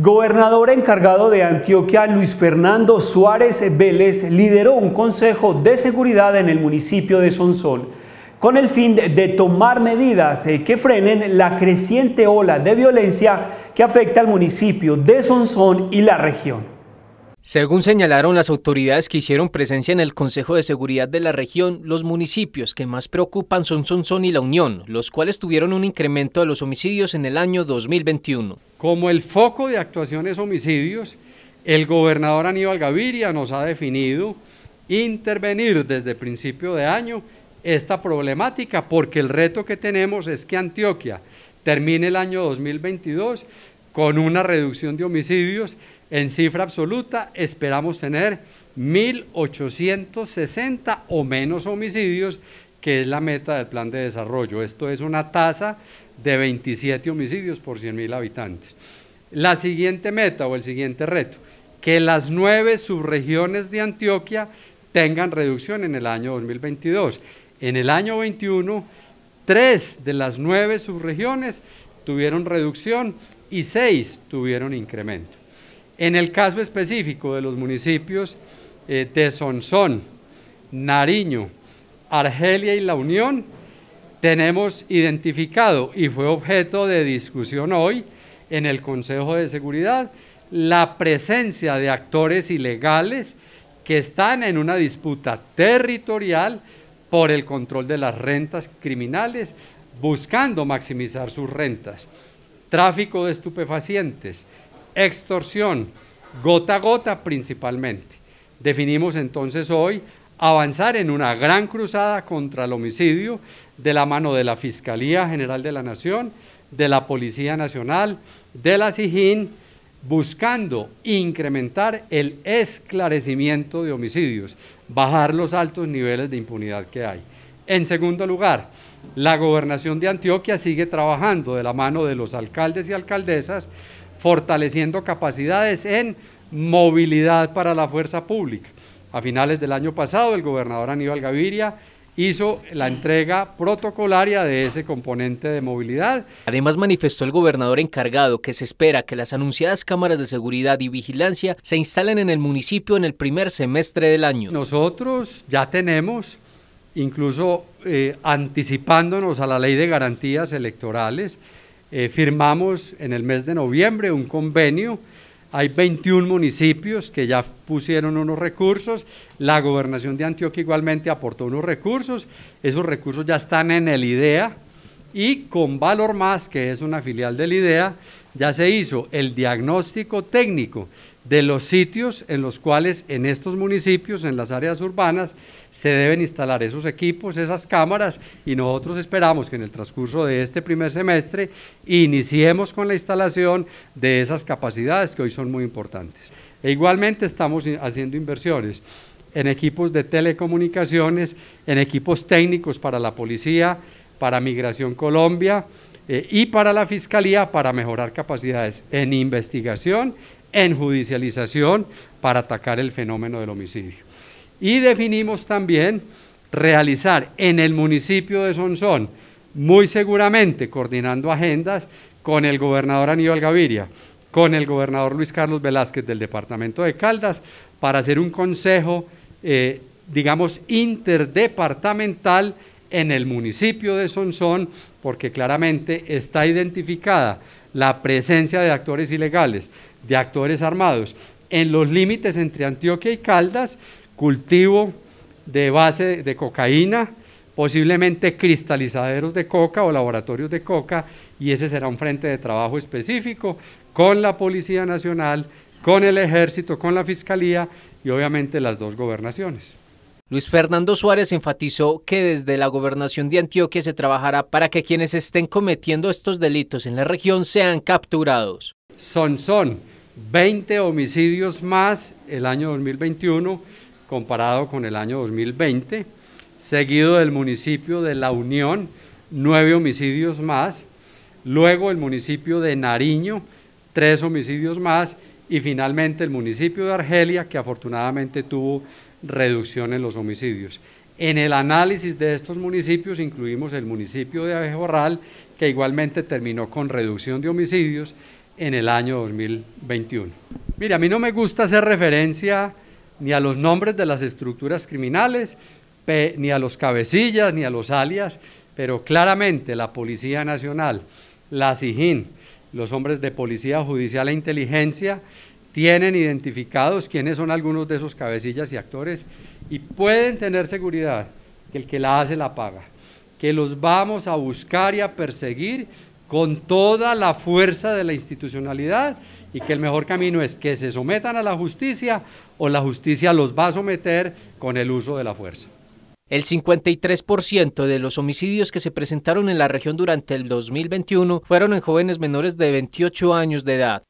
Gobernador encargado de Antioquia, Luis Fernando Suárez Vélez, lideró un consejo de seguridad en el municipio de Sonsol con el fin de tomar medidas eh, que frenen la creciente ola de violencia que afecta al municipio de Sonsón y la región. Según señalaron las autoridades que hicieron presencia en el Consejo de Seguridad de la región, los municipios que más preocupan son Sonsón y La Unión, los cuales tuvieron un incremento de los homicidios en el año 2021. Como el foco de actuaciones homicidios, el gobernador Aníbal Gaviria nos ha definido intervenir desde principio de año esta problemática porque el reto que tenemos es que Antioquia termine el año 2022 con una reducción de homicidios en cifra absoluta, esperamos tener 1.860 o menos homicidios, que es la meta del plan de desarrollo. Esto es una tasa de 27 homicidios por 100.000 habitantes. La siguiente meta o el siguiente reto, que las nueve subregiones de Antioquia tengan reducción en el año 2022. En el año 21, tres de las nueve subregiones tuvieron reducción y seis tuvieron incremento. En el caso específico de los municipios eh, de Sonsón, Nariño, Argelia y La Unión, tenemos identificado y fue objeto de discusión hoy en el Consejo de Seguridad la presencia de actores ilegales que están en una disputa territorial por el control de las rentas criminales, buscando maximizar sus rentas tráfico de estupefacientes, extorsión, gota a gota principalmente. Definimos entonces hoy avanzar en una gran cruzada contra el homicidio de la mano de la Fiscalía General de la Nación, de la Policía Nacional, de la SIJIN, buscando incrementar el esclarecimiento de homicidios, bajar los altos niveles de impunidad que hay. En segundo lugar, la gobernación de Antioquia sigue trabajando de la mano de los alcaldes y alcaldesas, fortaleciendo capacidades en movilidad para la fuerza pública. A finales del año pasado, el gobernador Aníbal Gaviria hizo la entrega protocolaria de ese componente de movilidad. Además manifestó el gobernador encargado que se espera que las anunciadas cámaras de seguridad y vigilancia se instalen en el municipio en el primer semestre del año. Nosotros ya tenemos incluso eh, anticipándonos a la ley de garantías electorales, eh, firmamos en el mes de noviembre un convenio. Hay 21 municipios que ya pusieron unos recursos, la gobernación de Antioquia igualmente aportó unos recursos, esos recursos ya están en el IDEA y con Valor Más, que es una filial del IDEA, ya se hizo el diagnóstico técnico de los sitios en los cuales en estos municipios, en las áreas urbanas, se deben instalar esos equipos, esas cámaras, y nosotros esperamos que en el transcurso de este primer semestre iniciemos con la instalación de esas capacidades que hoy son muy importantes. E igualmente estamos haciendo inversiones en equipos de telecomunicaciones, en equipos técnicos para la policía, para Migración Colombia, eh, y para la Fiscalía para mejorar capacidades en investigación en judicialización para atacar el fenómeno del homicidio. Y definimos también realizar en el municipio de Sonsón, muy seguramente coordinando agendas con el gobernador Aníbal Gaviria, con el gobernador Luis Carlos Velázquez del departamento de Caldas, para hacer un consejo, eh, digamos, interdepartamental en el municipio de Sonsón, porque claramente está identificada la presencia de actores ilegales, de actores armados. En los límites entre Antioquia y Caldas, cultivo de base de cocaína, posiblemente cristalizaderos de coca o laboratorios de coca, y ese será un frente de trabajo específico con la Policía Nacional, con el Ejército, con la Fiscalía y obviamente las dos gobernaciones. Luis Fernando Suárez enfatizó que desde la gobernación de Antioquia se trabajará para que quienes estén cometiendo estos delitos en la región sean capturados. Son, son 20 homicidios más el año 2021 comparado con el año 2020, seguido del municipio de La Unión, 9 homicidios más, luego el municipio de Nariño, 3 homicidios más, y finalmente el municipio de Argelia, que afortunadamente tuvo reducción en los homicidios. En el análisis de estos municipios incluimos el municipio de Abejorral, que igualmente terminó con reducción de homicidios, en el año 2021. Mire, a mí no me gusta hacer referencia ni a los nombres de las estructuras criminales, ni a los cabecillas, ni a los alias, pero claramente la Policía Nacional, la SIGIN, los hombres de Policía Judicial e Inteligencia tienen identificados quiénes son algunos de esos cabecillas y actores y pueden tener seguridad que el que la hace la paga, que los vamos a buscar y a perseguir con toda la fuerza de la institucionalidad y que el mejor camino es que se sometan a la justicia o la justicia los va a someter con el uso de la fuerza. El 53% de los homicidios que se presentaron en la región durante el 2021 fueron en jóvenes menores de 28 años de edad.